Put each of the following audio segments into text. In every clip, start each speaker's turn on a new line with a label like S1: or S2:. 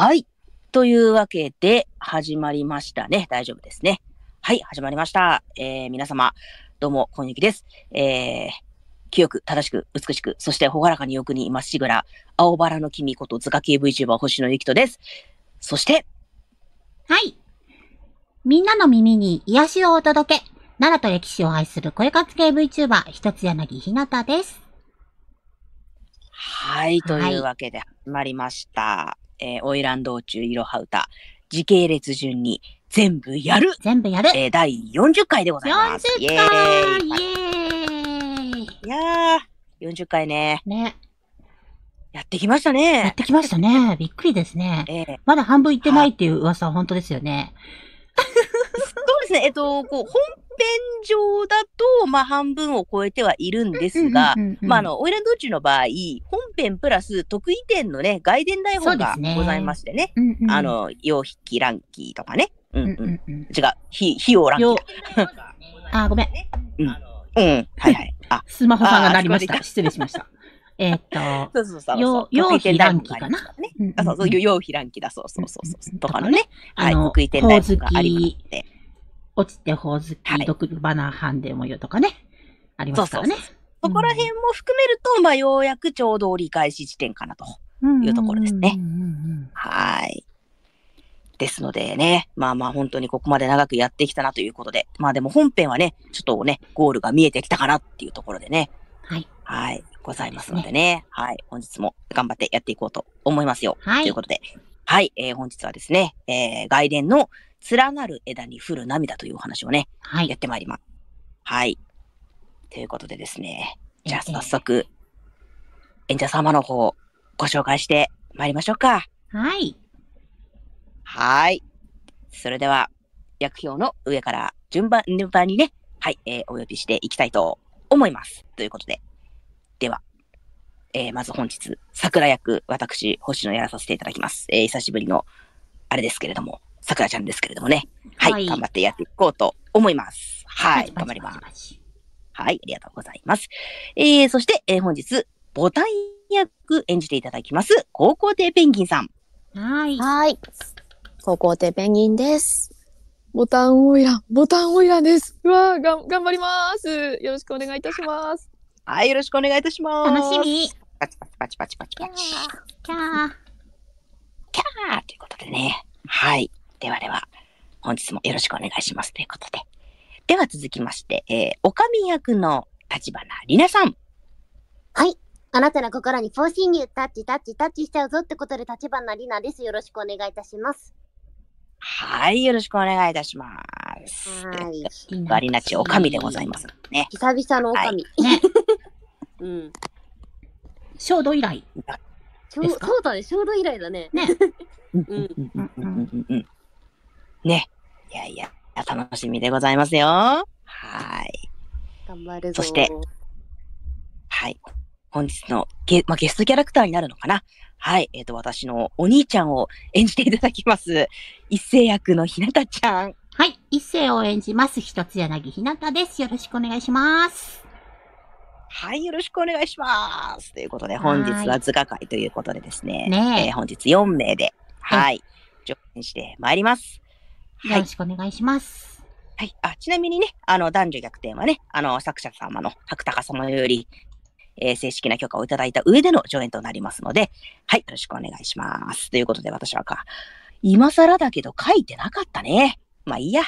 S1: はい。というわけで、始まりましたね。大丈夫ですね。はい、始まりました。えー、皆様、どうも、こんにちです。えー、清く、正しく、美しく、そして朗らかに欲にまっしぐら、青バラの君こと、図書系 VTuber 星野ゆきとです。そして、はい。みんなの耳に
S2: 癒しをお届け、奈良と歴史を愛する声活系 VTuber、一つ柳ひなたで
S1: す。はい、というわけで始まりました。はえー、オイラン道中いろは歌、時系列順に全部やる全部やるえー、第40回でございます。40回イエーイいやー、40回ね。ね。やってきましたね。やってきましたね。びっくりですね。えー、まだ半分いっ
S2: てないっていう噂は本当ですよね。
S1: ですね。えっと、こう、本編上だと、まあ、半分を超えてはいるんですが、まあ、あの、オイランド宇宙の場合、本編プラス得意点のね、外伝台本がございましてね、ねうんうん、あの、洋筆記ランキーとかね、うんうん、違う、費用ランキー。あ、ごめん。うん。うん。はいは
S2: い。あ、スマホさんがなりました。失礼しました。え
S1: っと、そうそうそうそう。用かな。ね。
S2: あ、そうそう、用
S1: 費乱気だ。そうそうそうとかのね。
S2: はい、得意点だとかありまして。落ちてほおずき、毒バナーハンデもよとかね、ありますからね。
S1: そこら辺も含めると、うん、まあ、ようやくちょうど折り返し地点かなというところですね。はい。ですのでね、まあまあ本当にここまで長くやってきたなということで、まあでも本編はね、ちょっとね、ゴールが見えてきたかなっていうところでね、はい。はい。ございますのでね、ねはい。本日も頑張ってやっていこうと思いますよ。はい。ということで、はい。えー、本日はですね、えー、外伝の連なる枝に降る涙というお話をね、はい、やってまいります。はい。ということでですね、じゃあ早速、演者様の方、ご紹介してまいりましょうか。はい。はい。それでは、薬表の上から順番、順番にね、はい、えー、お呼びしていきたいと思います。ということで。では、えー、まず本日、桜役、私、星野やらさせていただきます。えー、久しぶりの、あれですけれども、さくらちゃんですけれどもね。はい、はい、頑張ってやっていこうと思います。はい、頑張ります。はい、ありがとうございます。えー、そして、えー、本日、ボタン役演じていただきます、高校亭ペンギンさん。
S3: はい。はい。高校亭ペンギンです。ボタンオイラン、ボタンオイランです。うわがん、頑張ります。よろしくお願いいたします。はい、よろしくお願
S1: いいたします。楽しみ。パチパチパチパチパチ。キャー。キャー。キャーということでね。はい。ではでは、本日もよろしくお願いしますということで。では続きまして、えー、おかみ役の立花里奈さん。
S3: はい。あなたの心にフ進入、タッチ、タッチ、タッチしちゃうぞってことで、立花里奈です。よろしくお願いいたします。
S1: はい。よろしくお願いいたします。はい。バリナチ、おかみでございますね。久々のおかみ。はい、
S2: う
S1: ん。衝動以来。
S3: そうだね、衝動以来だね。ね。
S1: うん。うん。うん。うん。ね。いやいや、楽しみでございますよ。はい。頑張るぞ。そして、はい。本日のゲ,、まあ、ゲストキャラクターになるのかなはい。えっ、ー、と、私のお兄ちゃんを演じていただきます。一世役のひなたちゃん。はい。一世を演じます。一つ柳ひなたです。よろしくお願いします。はい、よろしくお願いします。ということで、本日は図画会ということでですね、ねえー、本日4名で、はい、上演してまいります。よろしくお願いします。はい。あ、ちなみにね、あの、男女逆転はね、あの、作者様の白鷹様より、えー、正式な許可をいただいた上での上演となりますので、はい、よろしくお願いします。ということで、私はか、今更だけど書いてなかったね。まあいいや。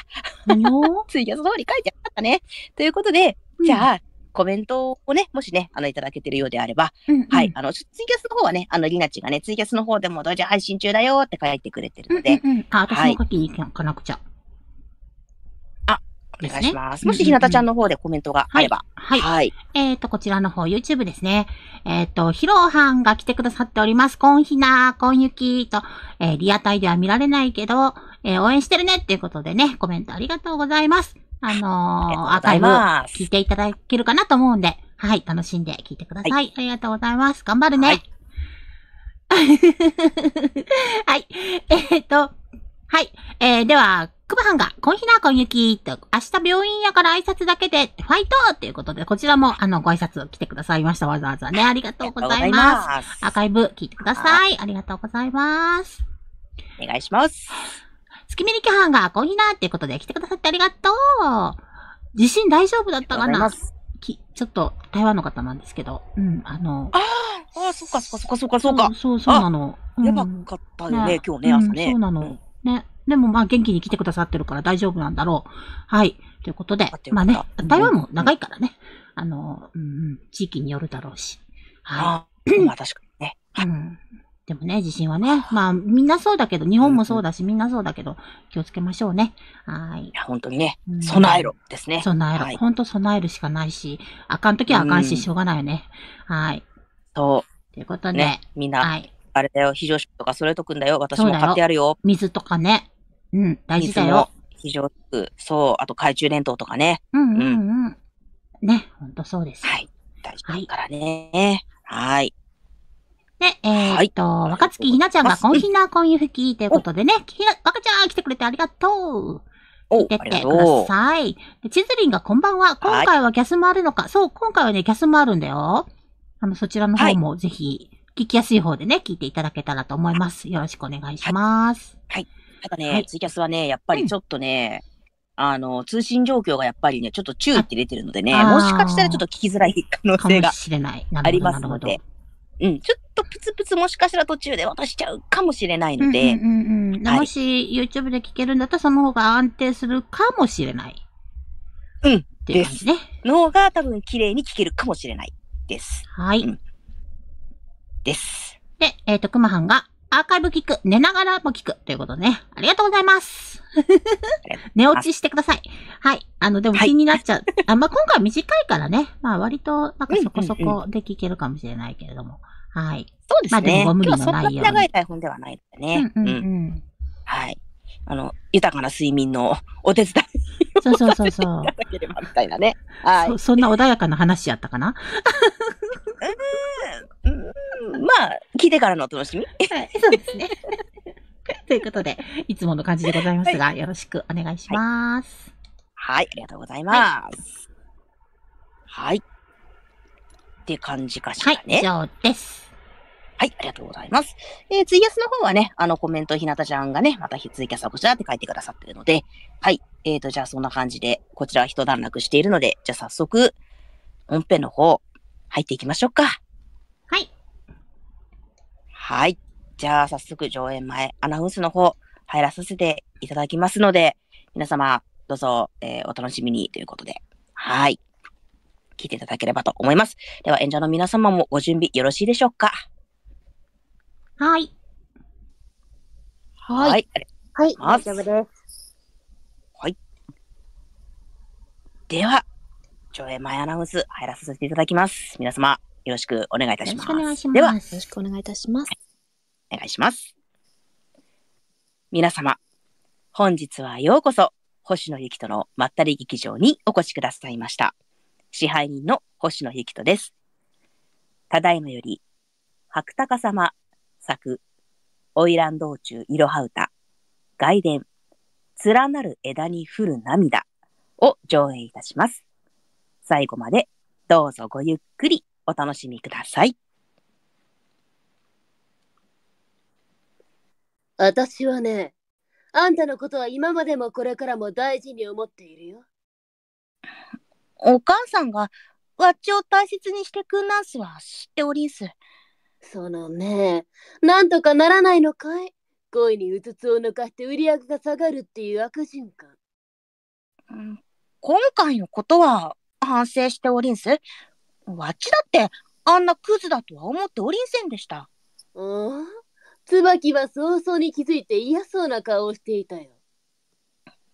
S1: ツイキャス通り書いてなかったね。ということで、じゃあ、うんコメントをね、もしね、あの、いただけてるようであれば、うんうん、はい、あの、ツイキャスの方はね、あの、りなちがね、ツイキャスの方でも同時配信中だよって書いてくれてるので、うんうんうん、あ、私も書きに行かなくちゃ。はい
S2: お願いします。もし、ひなたちゃん
S1: の方でコメントがあれば。はい。はい。はい、えっ、ー、と、こちらの方、YouTube
S2: ですね。えっ、ー、と、ヒロハンが来てくださっております。こんひな、こんゆきと、えー、リアタイでは見られないけど、え応援してるねっていうことでね、コメントありがとうございます。あのー、アーカイブ聞いていただけるかなと思うんで、はい、楽しんで聞いてください。はい、ありがとうございます。頑張るね。はい。はい、えー、っと、はい。えー、では、クバハンが、コンヒナーコンユキと、明日病院やから挨拶だけで、ファイトということで、こちらも、あの、ご挨拶来てくださいました。わざわざね、ありがとうございます。ますアーカイブ聞いてください。ありがとうございます。お願いします。月見力班がこういいなっていうことで来てくださってありがとう。地震大丈夫だったかなきちょっと台湾の方なんですけど、うん、あの。あ
S1: あ、そっかそっかそっかそっか。うか。そうそうなの。やばかったよね、ね今日ね、朝ね、うん、そう
S2: なの。ね。でもまあ元気に来てくださってるから大丈夫なんだろう。はい。ということで、まあね、台湾も長いからね、うん、あの、うん、地域によるだろうし。はい。ああ、まあ確かにね。うんでもね、地震はね、まあ、みんなそうだけど、日本もそうだし、うんうん、みんなそうだけど、気をつけましょうね。はい。いや、本当にね、うん、備えろですね。備えろ。はい、本当備えるしかないし、あかんときはあかんし、しょうがないよね。はい。
S1: そう。ということで、ね、みんな、はい、あれだよ、非常食とかそれとくんだよ、私も買ってやる
S2: よ。水とかね。うん、
S1: 大事だよ。非常食、そう、あと懐中電灯とかね。
S2: うんうんうん。う
S1: ん、ね、本当そうです。はい。大事だからね。はい。はいで、えー、っと、はい、若月ひなちゃんがコンヒナ
S2: ーコンユフキということでね、ひな、若ちゃん来てくれてありがとう聞てってください。チズリンがこんばんは。今回はキャスもあるのか、そう、今回はね、キャスもあるんだよ。あの、そちらの方もぜひ、聞きやすい方でね、聞いていただけたらと思います。よろしくお願
S1: いします。はい。なんかね、ツイキャスはね、やっぱりちょっとね、あの、通信状況がやっぱりね、ちょっとューって出てるのでね、もしかしたらちょっと聞きづらい可能性がありますので。うん、ちょっとプツプツもしかしたら途中で渡しちゃうかもしれないので。うんう
S2: んうんはい、も
S1: し YouTube で聞けるんだったらその方が安定するかもしれない。うん。っていう感じね。の方が多分綺麗に聞けるかもしれないです。はい。うん、です。で、えっ、ー、と、くまはんがアーカイブ聞く、寝
S2: ながらも聞くということね。ありがとうございます。寝落ちしてください。はい。あの、でも気になっちゃう。は い、あまあ、今回短いからね。まあ、割と、なんかそこそこ
S1: で聞けるかもしれないけれども。はい。そうですね。まあ、今日そんなに長い台本ではないのでね。うんうん、うん、うん。はい。あの、豊かな睡眠のお手伝いそう
S2: そうそうそう。な
S1: ければみたいなね。はいそ。
S2: そんな穏やかな話やったかな
S1: うん、ん、まあ、聞いてからのお楽しみ。はい、そうですね。
S2: ということで、いつもの感じでございますが、よろしくお願いします、
S1: はい。はい、ありがとうございます。はい、はいって感じかしらね。はい、以上です。はい、ありがとうございます。えー、ツイヤスの方はね、あの、コメント、ひなたちゃんがね、またツイキャスはこちらって書いてくださってるので、はい、えーと、じゃあそんな感じで、こちらは一段落しているので、じゃあ早速、音ペの方、入っていきましょうか。はい。はい。じゃあ早速、上演前、アナウンスの方、入らさせていただきますので、皆様、どうぞ、えー、お楽しみにということで。はい。聞いていただければと思います。では演者の皆様もご準備よろしいでしょうかはい。はい。はい。はい、大丈夫です。はい。では、上映前アナウンス入らさせていただきます。皆様、よろしくお願いいたします。よろしくお願いします。では、よろしくお願いいたします。お願いします。皆様、本日はようこそ、星野ゆきとのまったり劇場にお越しくださいました。支配人の星野幸人です。ただいまより、白鷹様作、花魁道中いろは歌、外伝、連なる枝に降る涙を上演いたします。最後までどうぞごゆっくりお楽しみください。
S3: 私はね、あんたのことは今までもこれからも大事に思っているよ。お母さんがわっちを大切にしてくんなんすは知っておりんす。そのね、なんとかならないのかい恋にうつつを抜かして売り上げが下がるっていう悪循環。
S1: うん、今回のことは反省しておりんす。わっちだってあんなクズだとは思っておりんせんでした。うん、椿は早々に気づいて嫌そうな顔をしていたよ。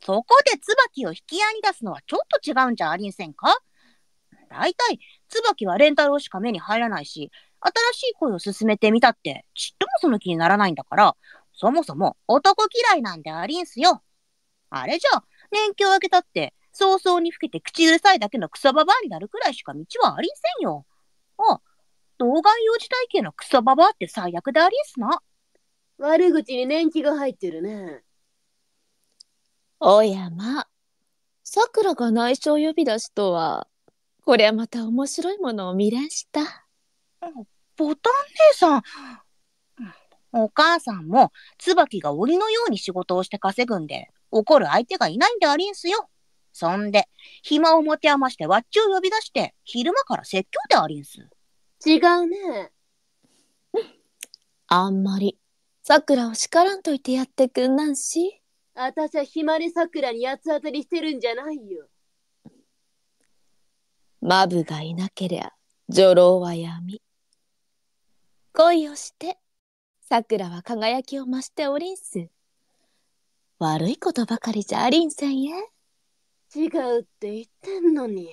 S1: そこで椿を引き合いに出すのはちょっと違うんじゃありんせんか大体、椿はレンタロしか目に入らないし、新しい恋を進めてみたって、ちっともその気にならないんだから、そもそも男嫌いなんでありんすよ。あれじゃ、年季を明けたって、早々に老けて口うるさいだけの草ババアになるくらいしか道はありんせんよ。あ、動画用事体系の草ババアって最悪でありんすな。悪口に
S3: 年季が入ってるね。おやま、さくらが内緒を呼び出すとは、こりゃまた面白いものを見出した。
S1: ボタン姉さん、お母さんも椿が檻のように仕事をして稼ぐんで、怒る相手がいないんでありんすよ。そんで、暇を持て余してわっちを呼び出して、昼間から説教でありんす。違うね。あんまり、さくらを叱
S3: らんといてやってくんなんし。あたしゃひまりさくらに八つ当たりしてるんじゃないよ。マブがいなけりゃ、女郎は闇。恋をして、さくらは輝きを増しておりんす。悪いことばかりじゃありんせんえ。違うって言ってんのに。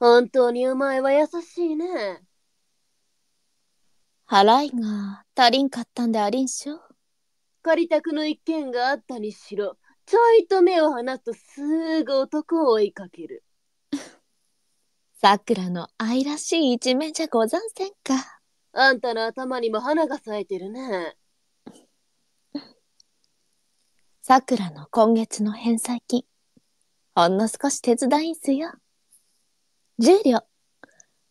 S3: 本当にお前は優しいね。払いが足りんかったんでありんしょ。借りくの一件があったにしろちょいと目を離すとすぐ男を追いかけるさくらの愛らしい一面じゃござんせんかあんたの頭にも花が咲いてるねさくらの今月の返済金ほんの少し手伝いんすよ10両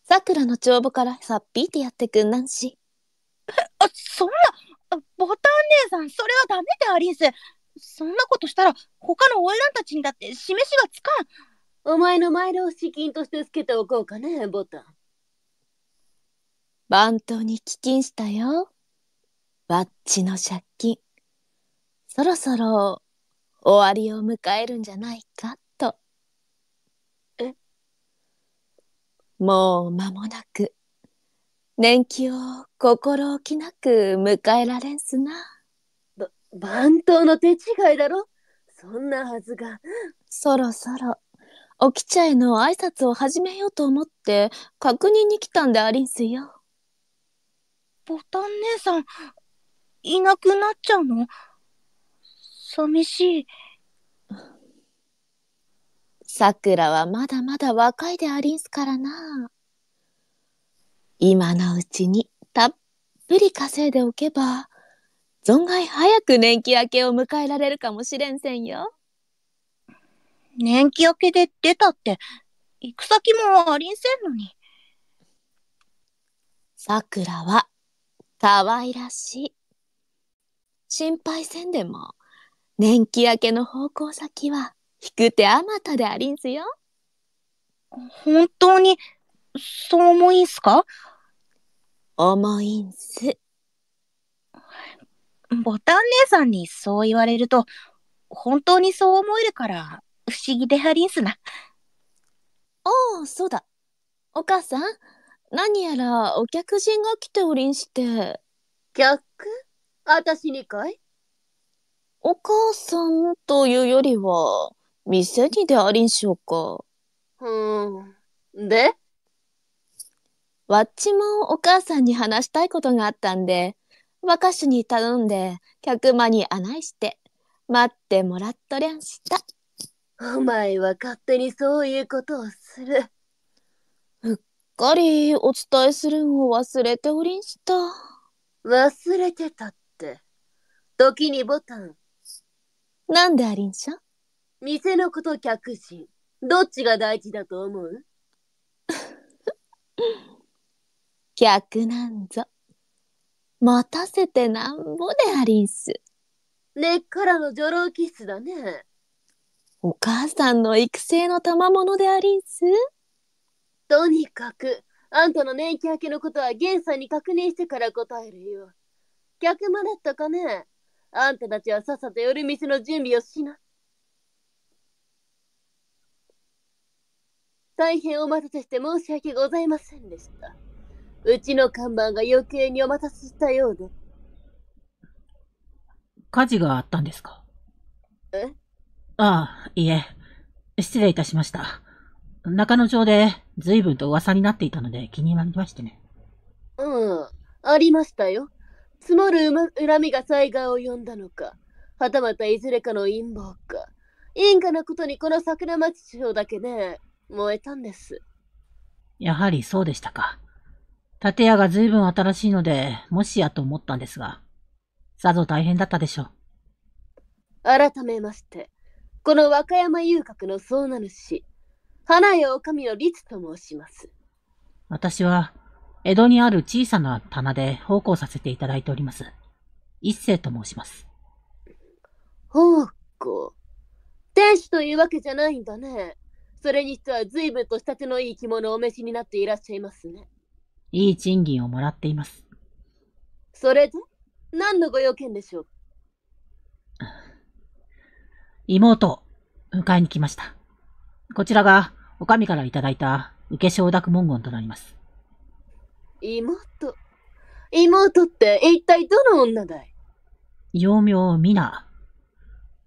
S3: さくらの帳簿からさっぴいてやってくんなんし あそんなボタン姉さん、それはダメだ、アリス。そんなことしたら、他のオイランたちにだって示しがつかん。お前の前を資金としてつけておこうかね、ボタン。番頭に基金したよ。バッチの借金。そろそろ終わりを迎えるんじゃないかと。えもう間もなく年季を心置きなく迎えられんすな。ば、番頭の手違いだろそんなはずが。そろそろ、おきちゃへの挨拶を始めようと思って、確認に来たんでありんすよ。ボタン姉さん、いなくなっちゃうの寂しい。さくらはまだまだ若いでありんすからな。今のうちにたっぷり稼いでおけば、存外早く年季明けを迎えられるかもしれんせんよ。
S1: 年季明けで出たって、行く先もありんせんのに。さくらは、可愛らし
S3: い。心配せんでも、年季明けの方向先は、引く手あまたでありんすよ。本当に、
S1: そう思いんすか思いんす。ボタン姉さんにそう言われると、本当にそう思えるから、不思議でありんすな。ああ、そうだ。
S3: お母さん、何やらお客人が来ておりんして。客あたしにかいお母さんというよりは、店にでありんしょうか。うん。でわっちもお母さんに話したいことがあったんで、若手に頼んで、客間に案内して、待ってもらっとりゃんした。お前は勝手にそういうことをする。うっかりお伝えするんを忘れておりんした。忘れてたって。時にボタン。なんでありんしゃ店のこと客人。どっちが大事だと思う 客なんぞ。待たせてなんぼでありんす。根っからの女郎気質だね。お母さんの育成の賜物でありんす。とにかく、あんたの年季明けのことは源さんに確認してから答えるよ。客間だったかねあんたたちはさっさと夜店の準備をしな。大変お待たせして申し訳ございませんでした。うちの看板が余計にお待たせしたようで。
S2: 火事があったんですかえああ、いえ。失礼いたしました。中野町で随分と噂になっていたので気になりましてね。
S3: うん、ありましたよ。積もる、ま、恨みが災害を呼んだのか、はたまたいずれかの陰謀か。因果なことにこの桜町町だけね、燃えたんです。
S2: やはりそうでしたか。建屋が随分新しいので、もしやと思ったんですが、さぞ大変だったでしょう。
S3: 改めまして、この和歌山遊郭の総な主、花屋女将の律と申します。
S2: 私は、江戸にある小さな棚で奉公させていただいております。一世と申します。奉公
S3: 天使というわけじゃないんだね。それにしては随分と仕立てのいい着物をお召しになっていらっしゃいますね。
S2: いい賃金をもらっています。
S3: それで何のご用件でしょう
S2: 妹を迎えに来ました。こちらが、お上からいただいた受け承諾文言となります。
S3: 妹妹って一体どの女だい
S2: 幼名ミナ。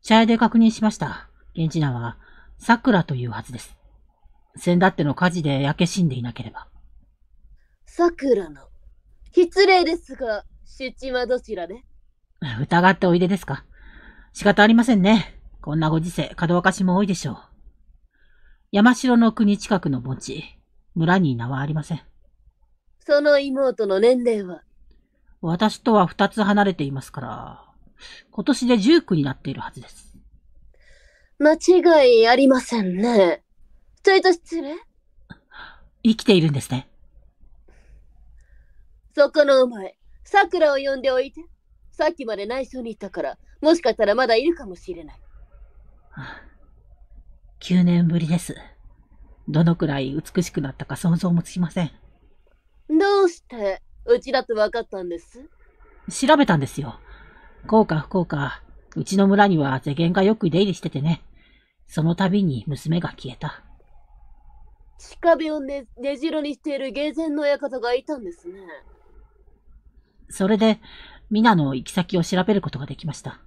S2: 茶屋で確認しました。現地名は、桜というはずです。先だっての火事で焼け死んでいなければ。
S3: 桜の。失礼ですが、出地はどちらで
S2: 疑っておいでですか仕方ありませんね。こんなご時世、角どかしも多いでしょう。山城の国近くの墓地、村に名はありません。
S3: その妹の年齢は
S2: 私とは二つ離れていますから、今年で19になっているはずです。
S3: 間違いありませんね。ちょいと失礼生きているんですね。そこのお前、桜を呼んでおいて。さっきまで内緒にいたから、もしかしたらまだいるかもしれない。
S2: 9 年ぶりです。どのくらい美しくなったか想像もつきません。
S3: どうして、うちだと分かったんです
S2: 調べたんですよ。こうか不幸か、うちの村には世間がよく出入りしててね。その度に娘が消えた。
S3: 近辺をねねじろにしている芸前の館がいたんですね。
S2: それで、皆の行き先を調べることができました。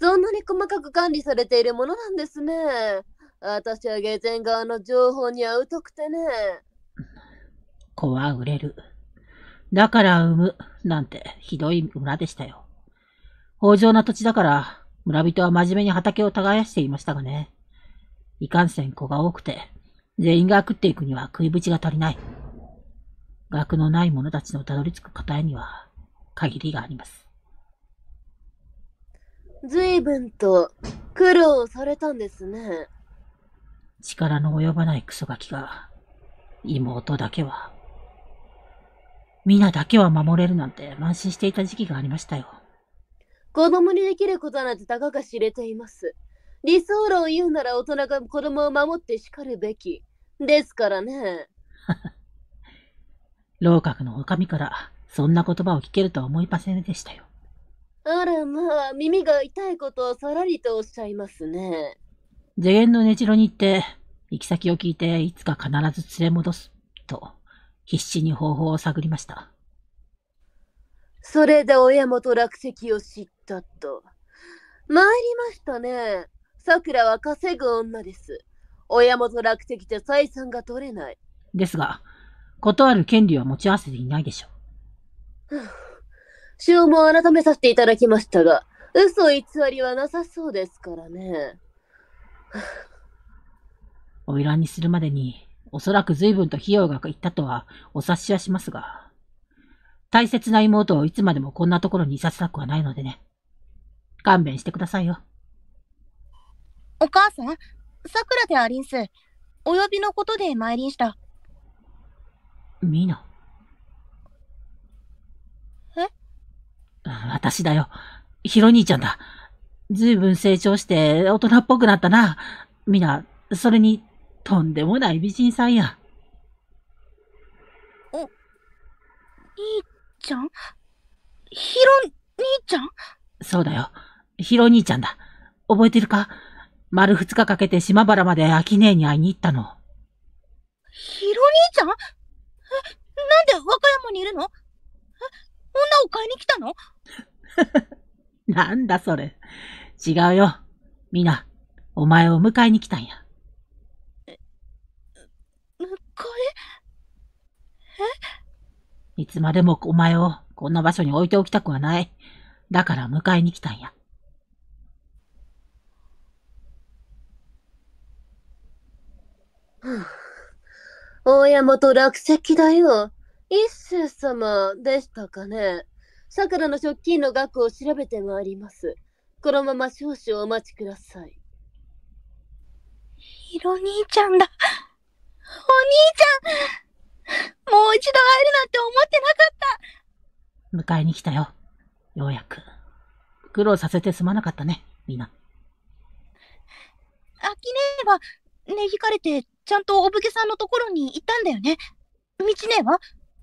S3: そんなに細かく管理されているものなんですね。私は下前側の情報にう疎くてね。
S2: 子は売れる。だから産む、なんてひどい村でしたよ。豊穣な土地だから、村人は真面目に畑を耕していましたがね。いかんせん子が多くて、全員が食っていくには食いぶちが足りない。学のない者たちのたどり着く答えには、限りがあります。
S3: 随分と苦労されたん
S2: ですね。力の及ばないクソガキが、妹だけは、皆だけは守れるなんて慢心していた時期がありましたよ。
S3: 子供にできることなんてたかが知れています。理想論を言うなら大人が子供を守って叱るべき。ですからね。
S2: 老閣の女将からそんな言葉を聞けるとは思いませんでしたよ。
S3: あらまあ、耳が痛いことをさらりとおっしゃいますね。
S2: 次元の根城に行って、行き先を聞いて、いつか必ず連れ戻す、と、必死に方法を探りました。
S3: それで親元落石を知ったと。参りましたね。桜は稼ぐ女です。親元落石で採算が取れない。
S2: ですが、断る権利は持ち合わせていないでしょう。使 用も改めさせていただきました
S3: が、嘘偽りはなさそうですからね。
S2: おいらにするまでに、おそらく随分と費用がいったとはお察しはしますが、大切な妹をいつまでもこんなところにいさせたくはないのでね。勘弁してくださいよ。
S1: お母さん、桜でありんす。お呼びのことで参りんした。
S2: みな。私だよ。ヒロ兄ちゃんだ。ずいぶん成長して大人っぽくなったな。みな、それに、とんでもない美人さんや。お、兄ちゃんヒロ兄ちゃんそうだよ。ヒロ兄ちゃんだ。覚えてるか丸二日かけて島原まで秋姉に会いに行ったの。
S1: ヒロ兄ちゃんえ、なんで和歌山にいるの女を買いに来たの
S2: なんだそれ。違うよ。みな、お前を迎えに来たんや。迎ええいつまでもお前をこんな場所に置いておきたくはない。だから迎えに来たんや。大山と落
S3: 石だよ。一世様でしたかね桜の借金の額を調べてまいります。このまま少々お待ちください。
S1: ヒロ兄ちゃんだ。お兄ちゃんもう一度会えるなんて思って
S2: なかった迎えに来たよ。ようやく。苦労させてすまなかったね、みんな。
S1: 秋姉ねえは、ねぎかれて、ちゃんとお武家さんのところに行ったんだよね。道ねえは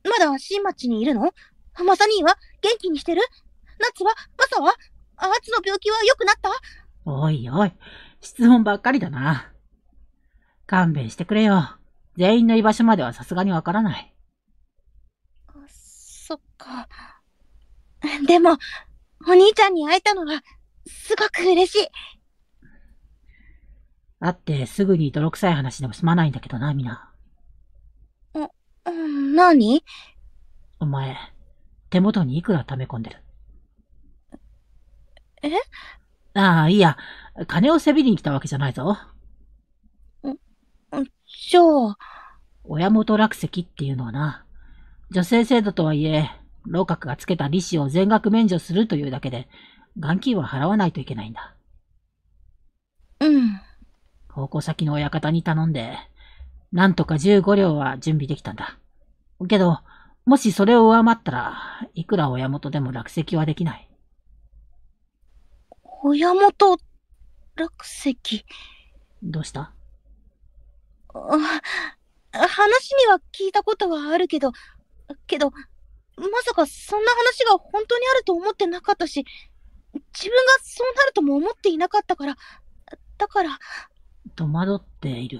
S1: まだ新町にいるのまさには元気にしてる夏は朝はあーつの病気は良くなった
S2: おいおい、質問ばっかりだな。勘弁してくれよ。全員の居場所まではさすがにわからな
S1: い。そっか。でも、お兄ちゃんに会えたのは、すごく嬉しい。
S2: 会ってすぐに泥臭い話でも済まないんだけどな、みな。
S1: 何
S2: お前、手元にいくら溜め込んでるえああ、いいや、金をせびりに来たわけじゃないぞ。じゃあ、親元落石っていうのはな、女性制度とはいえ、老閣がつけた利子を全額免除するというだけで、元金は払わないといけないんだ。うん。方向先の親方に頼んで、なんとか15両は準備できたんだ。けど、もしそれを上回ったら、いくら親元でも落石はできない。
S1: 親元、落石。どうしたあ、話には聞いたことはあるけど、けど、まさかそんな話が本当にあると思ってなかったし、自分がそうなるとも思っていなかったから、だから。
S2: 戸惑っている。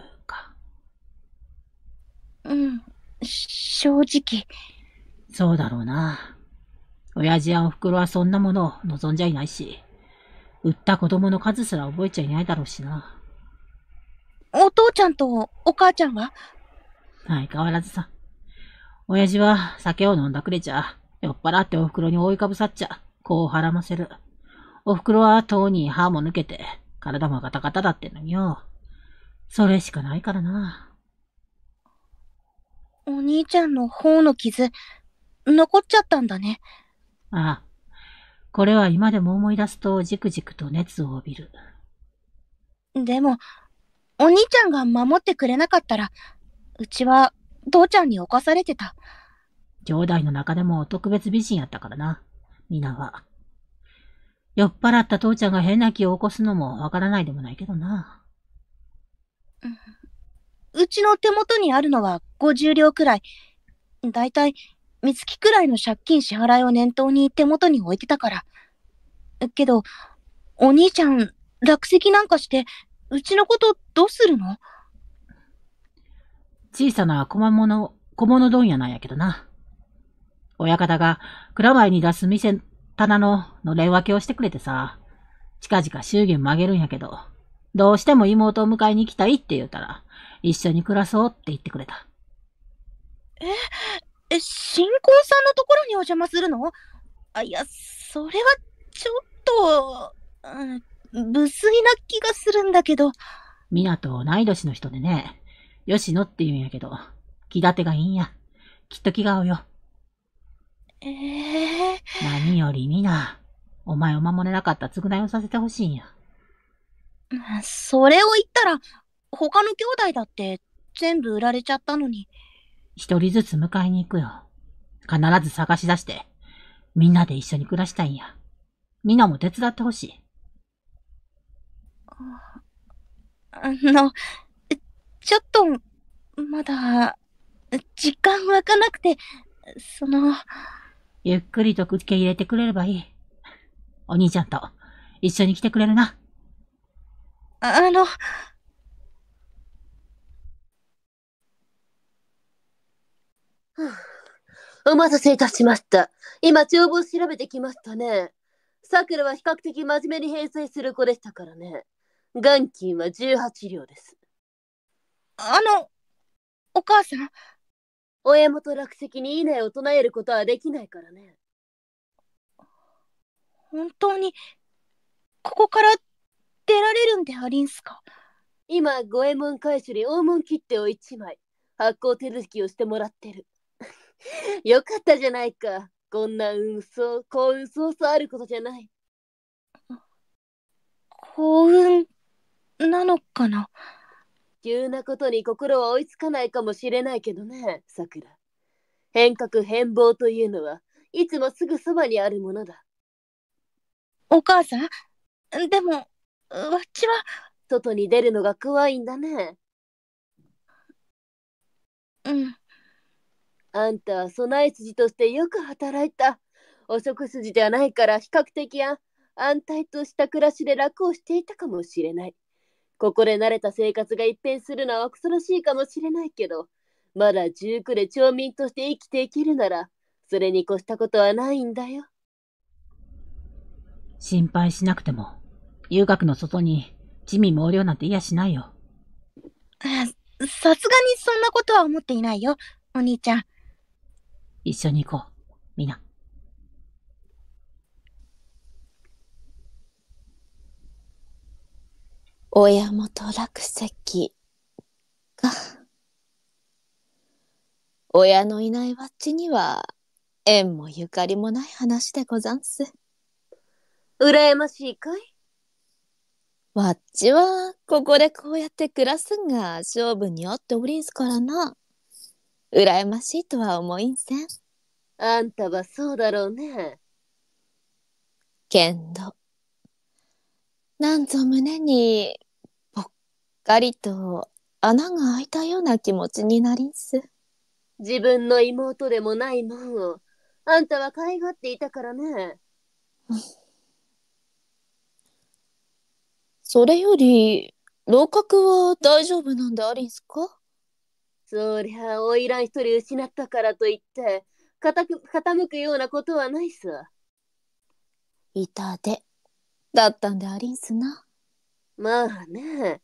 S2: うん、正直。そうだろうな。親父やお袋はそんなものを望んじゃいないし、売った子供の数すら覚えちゃいないだろうしな。
S1: お父ちゃんとお母ちゃんは
S2: 相変わらずさ。親父は酒を飲んだくれちゃ、酔っ払ってお袋に覆いかぶさっちゃ、こうはらませる。お袋はとうに歯も抜けて、体もガタガタだってのによ。それしかないからな。
S1: お兄ちゃんの頬の傷、残っちゃったんだね。ああ。
S2: これは今でも思い出すとじくじくと熱を帯びる。
S1: でも、お兄ちゃんが守ってくれなかったら、うちは父ちゃんに侵されてた。兄弟の中でも特別美人やったからな、皆は。
S2: 酔っ払った父ちゃんが変な気を起こすのもわからないでもないけどな。
S1: うちの手元にあるのは50両くらい、だいたい三月くらいの借金支払いを念頭に手元に置いてたから。けど、お兄ちゃん、落石なんかして、うち
S2: のことどうするの小さな小物、小物問屋なんやけどな。親方が蔵前に出す店、棚ののれん分けをしてくれてさ、近々祝言曲げるんやけど、どうしても妹を迎えに行きたいって言うたら、一緒に暮らそうって言ってくれた。
S1: え、え、新婚さんのところにお邪魔するのあ、いや、それはちょっと、うん、無粋な気がするんだけど。
S2: みなと同い年の人でね、よしのって言うんやけど、気立てがいいんや。きっと気が合うよ。ええー、何よりみな、お前を守れなかった償いをさせてほしいんや。
S1: それを言ったら、他の兄弟だって全部売られちゃったのに。
S2: 一人ずつ迎えに行くよ。必ず探し出して、みんなで一緒に暮らしたいんや。みんなも手伝ってほしい。
S1: あの、ちょっと、まだ、時間湧かなくて、その、
S2: ゆっくりと受け入れ
S1: てくれればいい。
S2: お兄ちゃんと一緒に来てくれるな。
S1: あの、
S3: お待たせいたしました。今、帳簿を調べてきましたね。さくらは比較的真面目に返済する子でしたからね。元金は18両です。あの、お母さん。親元落石に稲を唱えることはできないからね。本当に、ここから出られるんでありんすか今、五右衛門会所に黄門切手を1枚、発行手続きをしてもらってる。よかったじゃないか。こんな運送、幸運そうそうあることじゃない。
S1: 幸運なのかな
S3: 急なことに心は追いつかないかもしれないけどね、さくら。変革変貌というのはいつもすぐそばにあるものだ。お母さんでも、わっちは。外に出るのが怖いんだね。うん。あんたは備え筋としてよく働いた。遅く筋じゃないから比較的や安泰とした暮らしで楽をしていたかもしれない。ここで慣れた生活が一変するのは恐ろしいかもしれないけど、まだ19で町民として生きていけるなら、それに越したことはないんだよ。
S2: 心配しなくても、遊学の外に地味猛量なんていやしないよ。
S1: さすがにそんなことは思っていないよ、お兄ちゃん。
S2: 一緒に行こう、みな。
S3: 親元落石か。親のいないわっちには縁もゆかりもない話でござんす。羨ましいかいわっちはここでこうやって暮らすんが勝負にあっておりんすからな。羨ましいとは思いんせんあんたはそうだろうねけんどなんぞ胸にぽっかりと穴が開いたような気持ちになりんす自分の妹でもないもんをあんたはかいがっていたからねそれより楼閣は大丈夫なんでありんすかそりゃ、おいらん一人失ったからといって、傾くようなことはないさ。痛手だったんでありんすな。まあね、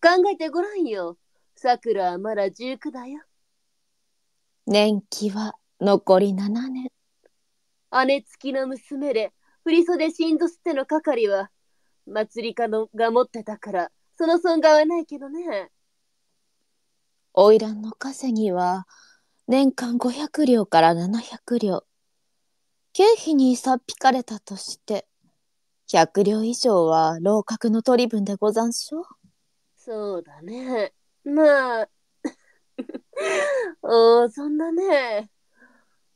S3: 考えてごらんよ。さくらはまだ19だよ。年季は残り7年。姉付きの娘で、振袖新卒っての係は、祭り家のが持ってたから、その損害はないけどね。花魁の稼ぎは年間500両から700両経費にさっぴかれたとして100両以上は老格の取り分でござんしょうそうだねまあ おおそんだね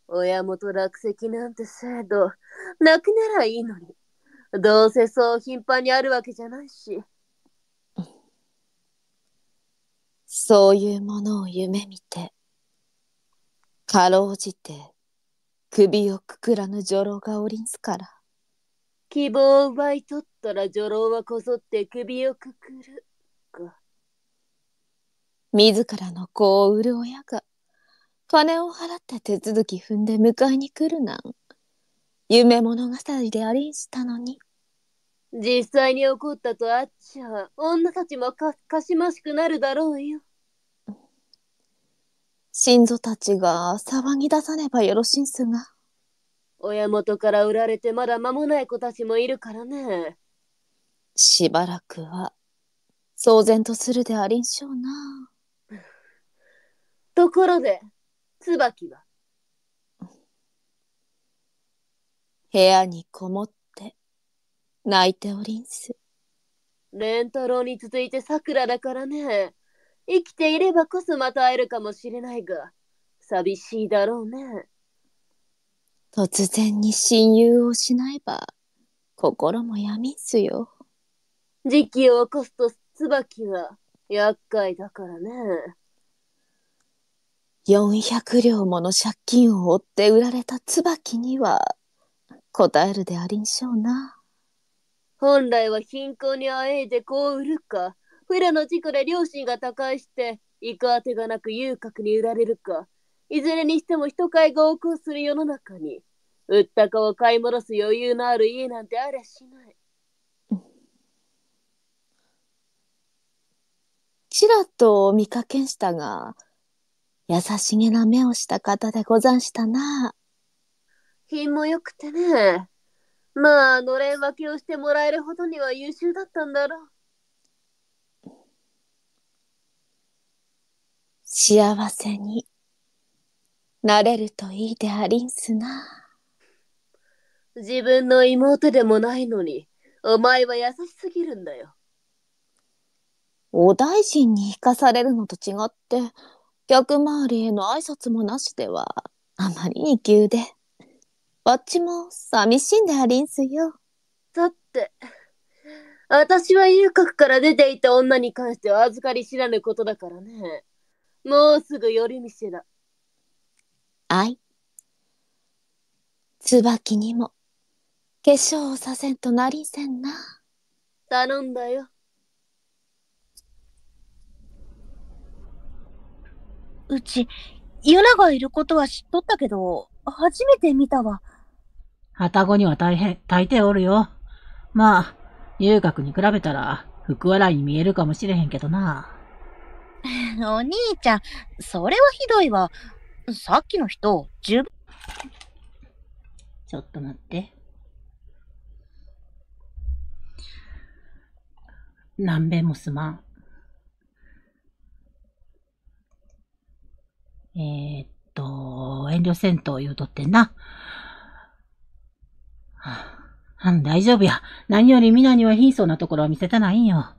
S3: 親元落石なんて制度なくならいいのにどうせそう頻繁にあるわけじゃないしそういうものを夢見て、かろうじて首をくくらぬ女郎がおりんすから。希望を奪い取ったら女郎はこぞって首をくくるか。自らの子を売る親が金を払って手続き踏んで迎えに来るなん。夢物語でありんしたのに。実際に起こったとあっちゃ女たちもかかしましくなるだろうよ心臓たちが騒ぎ出さねばよろしいんすが親元から売られてまだ間もない子たちもいるからねしばらくは騒然とするでありんしょうな ところで椿は部屋にこもって泣いておりんす。蓮太郎に続いて桜だからね。生きていればこそまた会えるかもしれないが、寂しいだろうね。突然に親友を失えば、心も闇んすよ。時期を起こすと椿は厄介だからね。400両もの借金を負って売られた椿には、答えるでありんしょうな。本来は貧困にあえいでこう売るか、不ラの事故で両親が他界して、行くあてがなく遊郭に売られるか、いずれにしても人買いが横行する世の中に、売った子を買い戻す余裕のある家なんてありゃしない。ちらっと見かけんしたが、優しげな目をした方でござんしたな。品もよくてね。まあ、のれん分けをしてもらえるほどには優秀だったんだろう。幸せになれるといいでありんすな。自分の妹でもないのに、お前は優しすぎるんだよ。お大臣に生かされるのと違って、逆回りへの挨拶もなしでは、あまりに急で。わっちも寂しいんでありんすよ。だって、私は遊郭から出ていた女に関しては預かり知らぬことだからね。もうすぐ寄り道だ。あい。椿にも、化粧をさせんとなりせんな。頼んだよ。
S1: うち、ユナがいることは知っとったけど、初めて見たわ。
S2: 旅籠には大変、大抵おるよ。まあ、遊郭に比べたら、福笑いに見えるかもしれへんけど
S1: な。お兄ちゃん、それはひどいわ。さっきの人、十分。ちょっと待って。
S2: 何べんもすまん。えー、っと、遠慮せんと言うとってんな。あ、大丈夫や。何より皆には貧相なところを見せたないんよ。